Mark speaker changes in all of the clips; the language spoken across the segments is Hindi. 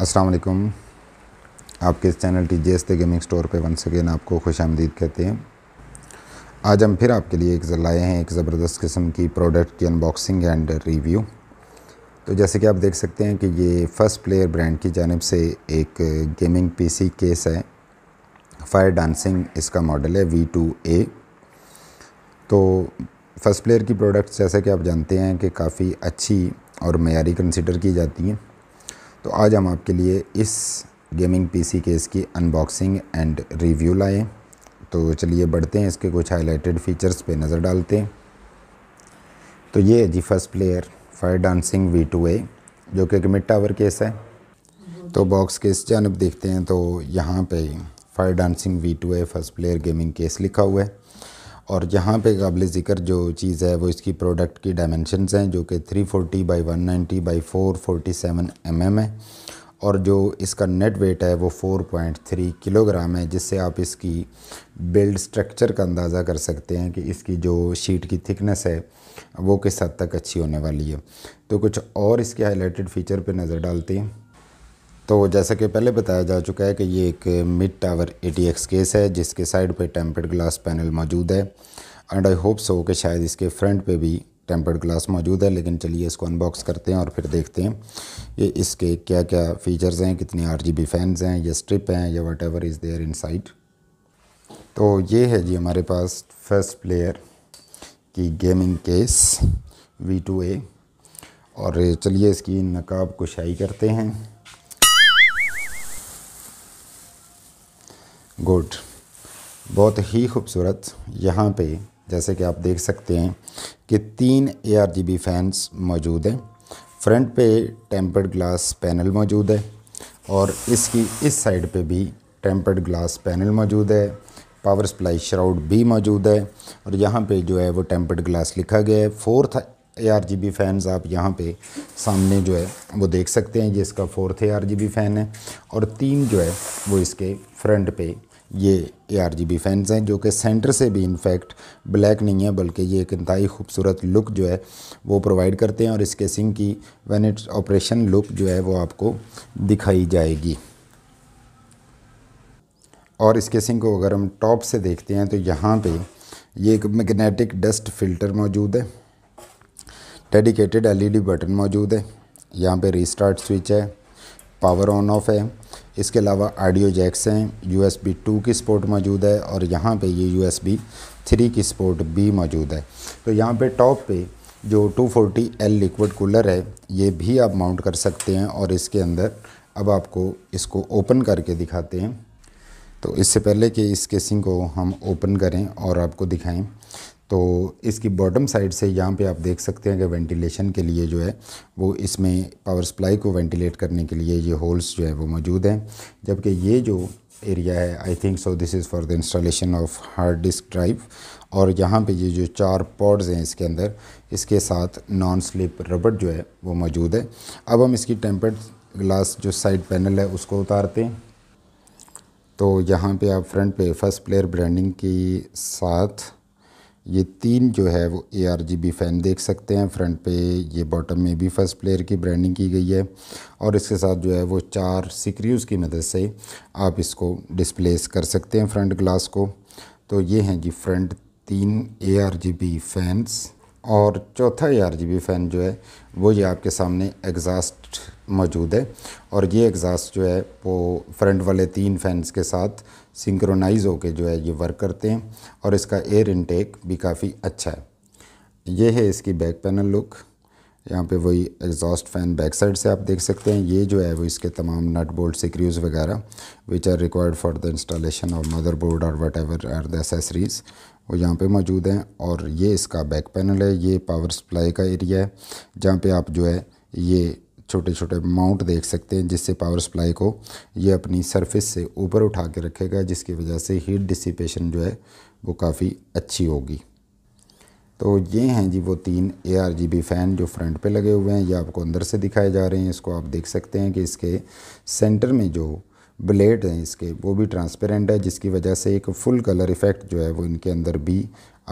Speaker 1: अस्सलाम वालेकुम आपके इस channel T G S gaming store पे वन सगेन आपको खुश आमदीद कहते हैं आज हम फिर आपके लिए एक लाए हैं एक ज़बरदस्त किस्म की प्रोडक्ट की अनबॉक्सिंग एंड रिव्यू तो जैसे कि आप देख सकते हैं कि ये फ़र्स्ट प्लेयर ब्रांड की जानब से एक गेमिंग पीसी केस है फायर डांसिंग इसका मॉडल है वी टू ए तो फ़र्स्ट प्लेयर की प्रोडक्ट्स जैसा कि आप जानते हैं कि काफ़ी अच्छी और मैारी कंसिडर की जाती हैं तो आज हम आपके लिए इस गेमिंग पीसी केस की अनबॉक्सिंग एंड रिव्यू लाए तो चलिए बढ़ते हैं इसके कुछ हाईलाइटेड फीचर्स पे नज़र डालते हैं तो ये है जी first player fire dancing V two A जो कि एक मिड टावर केस है तो बॉक्स के इस जानब देखते हैं तो यहाँ पे fire dancing V two A first player gaming case लिखा हुआ है और यहाँ पे काबिल ज़िक्र जो चीज़ है वो इसकी प्रोडक्ट की डायमेंशनस हैं जो कि 340 forty by one ninety by four forty seven M M है और जो इसका नेट वेट है वो 4.3 किलोग्राम है जिससे आप इसकी बिल्ड स्ट्रक्चर का अंदाज़ा कर सकते हैं कि इसकी जो शीट की थिकनेस है वो किस हद तक अच्छी होने वाली है तो कुछ और इसके हाईलाइटेड फ़ीचर पे नज़र डालते हैं तो जैसा कि पहले बताया जा चुका है कि ये एक मिड टावर ए केस है जिसके साइड पे टेम्पर्ड ग्लास पैनल मौजूद है एंड आई होप सो कि शायद इसके फ्रंट पे भी टेम्पर्ड ग्लास मौजूद है लेकिन चलिए इसको अनबॉक्स करते हैं और फिर देखते हैं ये इसके क्या क्या फ़ीचर्स हैं कितने आर जी फैंस हैं या स्ट्रिप हैं या whatever is there in तो ये है जी हमारे पास फर्स्ट प्लेयर की gaming case V two A और चलिए इसकी नकाब कुशाई करते हैं गुड बहुत ही खूबसूरत यहाँ पे जैसे कि आप देख सकते हैं कि तीन A R G B fans मौजूद हैं फ्रंट पे टेम्पर्ड ग्लास पैनल मौजूद है और इसकी इस साइड पे भी टेम्पर्ड ग्लास पैनल मौजूद है पावर सप्लाई श्राउड भी मौजूद है और यहाँ पे जो है वो टेम्पर्ड ग्लास लिखा गया है fourth A R G B fans आप यहाँ पे सामने जो है वो देख सकते हैं जिसका fourth A R G B fan है और तीन जो है वो इसके फ्रंट पे ये A R G B fans हैं जो कि सेंटर से भी इनफैक्ट ब्लैक नहीं है बल्कि ये एक इंतहाई खूबसूरत लुक जो है वो प्रोवाइड करते हैं और इसके सिंह की वन इट्स ऑपरेशन लुक जो है वो आपको दिखाई जाएगी और इसके सिंह को अगर हम टॉप से देखते हैं तो यहाँ पे ये एक मैग्नेटिक डस्ट फिल्टर मौजूद है डेडिकेटेड एलईडी बटन मौजूद है यहाँ पे रीस्टार्ट स्विच है पावर ऑन ऑफ है इसके अलावा आडियो जैक्स हैं यू एस बी टू की सपोर्ट मौजूद है और यहाँ पे ये यू एस बी थ्री की सपोर्ट भी मौजूद है तो यहाँ पे टॉप पे जो फोर्टी एल लिक्विड कूलर है ये भी आप माउंट कर सकते हैं और इसके अंदर अब आपको इसको ओपन करके दिखाते हैं तो इससे पहले कि इस केसिंग को हम ओपन करें और आपको दिखाएं तो इसकी बॉटम साइड से यहाँ पे आप देख सकते हैं कि वेंटिलेशन के लिए जो है वो इसमें पावर सप्लाई को वेंटिलेट करने के लिए ये होल्स जो है वो मौजूद हैं जबकि ये जो एरिया है I think so this is for the installation of hard disk drive और यहाँ पे ये जो चार पॉड्स हैं इसके अंदर इसके साथ नॉन स्लिप रबड़ जो है वो मौजूद है अब हम इसकी टेम्पर्ड ग्लास जो साइड पैनल है उसको उतारते हैं तो यहाँ पे आप फ्रंट पे फर्स्ट प्लेयर ब्रांडिंग के साथ ये तीन जो है वो A R G B fan देख सकते हैं फ्रंट पे ये बॉटम में भी फर्स्ट प्लेयर की ब्रांडिंग की गई है और इसके साथ जो है वो चार सिक्रियूज़ की मदद से आप इसको डिस्प्लेस कर सकते हैं फ्रंट ग्लास को तो ये हैं जी फ्रंट तीन A R G B fans और चौथा ए आर फ़ैन जो है वो ये आपके सामने एग्ज़ास्ट मौजूद है और ये एग्ज़ास्ट जो है वो फ्रंट वाले तीन फैंस के साथ सिंक्रोनाइज होकर जो है ये वर्क करते हैं और इसका एयर इनटेक भी काफ़ी अच्छा है ये है इसकी बैक पैनल लुक यहाँ पे वही एग्जॉस्ट फैन बैक साइड से आप देख सकते हैं ये जो है वो इसके तमाम नट बोल्ट सिक्रूज वगैरह which are required for the installation और मदरबोर्ड और whatever are the accessories वो यहाँ पे मौजूद हैं और ये इसका बैक पैनल है ये पावर सप्लाई का एरिया है जहाँ पे आप जो है ये छोटे छोटे माउंट देख सकते हैं जिससे पावर सप्लाई को ये अपनी सरफेस से ऊपर उठा के रखेगा जिसकी वजह से हीट डिसिपेशन जो है वो काफ़ी अच्छी होगी तो ये हैं जी वो तीन A R G B fan जो फ्रंट पे लगे हुए हैं ये आपको अंदर से दिखाए जा रहे हैं इसको आप देख सकते हैं कि इसके सेंटर में जो ब्लेड हैं इसके वो भी ट्रांसपेरेंट है जिसकी वजह से एक फुल कलर इफ़ेक्ट जो है वो इनके अंदर भी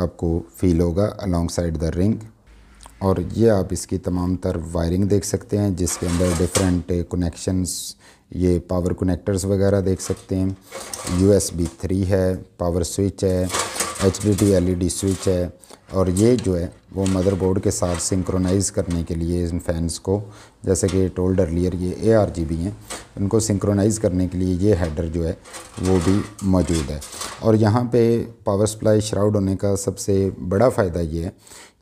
Speaker 1: आपको फील होगा अलॉन्ग साइड द रिंग और ये आप इसकी तमाम तर वायरिंग देख सकते हैं जिसके अंदर डिफरेंट कनेक्शंस ये पावर कनेक्टर्स वगैरह देख सकते हैं यू एस बी थ्री है पावर स्विच है एच डी एलईडी स्विच है और ये जो है वो मदरबोर्ड के साथ सिंक्रोनाइज़ करने के लिए इन फैंस को जैसे कि टोल्ड अर्लियर ये ए आर जी बी हैं उनको सिंक्रोनाइज़ करने के लिए ये हेडर जो है वो भी मौजूद है और यहाँ पे पावर सप्लाई श्राउड होने का सबसे बड़ा फ़ायदा ये है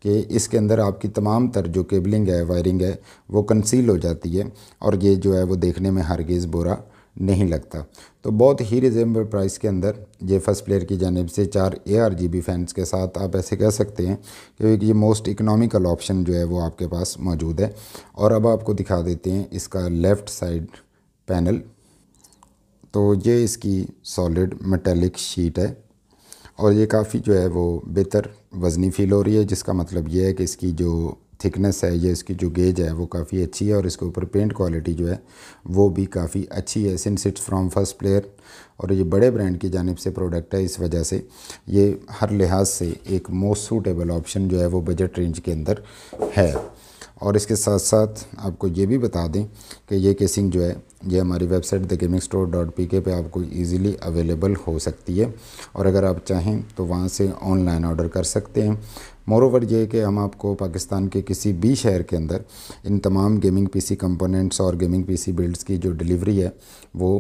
Speaker 1: कि इसके अंदर आपकी तमाम तर जो केबलिंग है वायरिंग है वो कंसील हो जाती है और ये जो है वो देखने में हरगेज़ बुरा नहीं लगता तो बहुत ही रिजनेबल प्राइस के अंदर ये फर्स्ट प्लेयर की जानब से चार A R G B fans के साथ आप ऐसे कह सकते हैं कि ये मोस्ट इकोनॉमिकल ऑप्शन जो है वो आपके पास मौजूद है और अब आपको दिखा देते हैं इसका लेफ़्ट साइड पैनल तो ये इसकी सॉलिड मेटेलिक शीट है और ये काफ़ी जो है वो बेहतर वज़नी फ़ील हो रही है जिसका मतलब ये है कि इसकी जो थिकनेस है ये इसकी जो गेज है वो काफ़ी अच्छी है और इसके ऊपर पेंट क्वालिटी जो है वो भी काफ़ी अच्छी है since it's from first player और ये बड़े ब्रांड की जानब से प्रोडक्ट है इस वजह से ये हर लिहाज से एक मोस्ट सूटेबल ऑप्शन जो है वो बजट रेंज के अंदर है और इसके साथ साथ आपको ये भी बता दें कि ये केसिंग जो है ये हमारी website the gaming store dot P K पर आपको ईज़िली अवेलेबल हो सकती है और अगर आप चाहें तो वहाँ से ऑनलाइन ऑर्डर कर सकते हैं मोरोवर ये कि हम आपको पाकिस्तान के किसी भी शहर के अंदर इन तमाम गेमिंग पीसी कंपोनेंट्स और गेमिंग पीसी बिल्ड्स की जो डिलीवरी है वो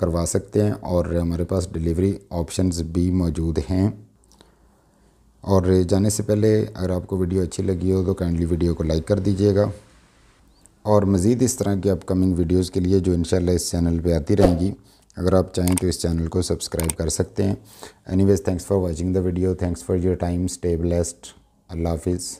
Speaker 1: करवा सकते हैं और हमारे पास डिलीवरी ऑप्शंस भी मौजूद हैं और जाने से पहले अगर आपको वीडियो अच्छी लगी हो तो काइंडली वीडियो को लाइक कर दीजिएगा और मज़ीद इस तरह की अपकमिंग वीडियोज़ के लिए जो इन इस चैनल पर आती रहेंगी अगर आप चाहें तो इस चैनल को सब्सक्राइब कर सकते हैं anyways thanks for watching the video thanks for your time stay blessed अल्लाह हाफिज़